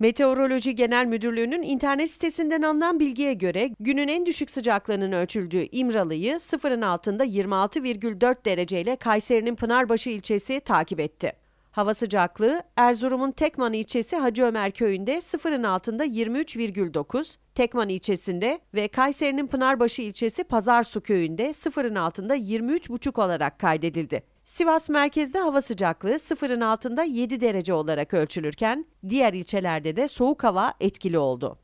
Meteoroloji Genel Müdürlüğü'nün internet sitesinden alınan bilgiye göre günün en düşük sıcaklığının ölçüldüğü İmralı'yı sıfırın altında 26,4 dereceyle Kayseri'nin Pınarbaşı ilçesi takip etti. Hava sıcaklığı Erzurum'un Tekman ilçesi Hacı Ömer köyünde sıfırın altında 23,9, Tekman ilçesinde ve Kayseri'nin Pınarbaşı ilçesi Pazarsu köyünde sıfırın altında 23,5 olarak kaydedildi. Sivas merkezde hava sıcaklığı sıfırın altında 7 derece olarak ölçülürken diğer ilçelerde de soğuk hava etkili oldu.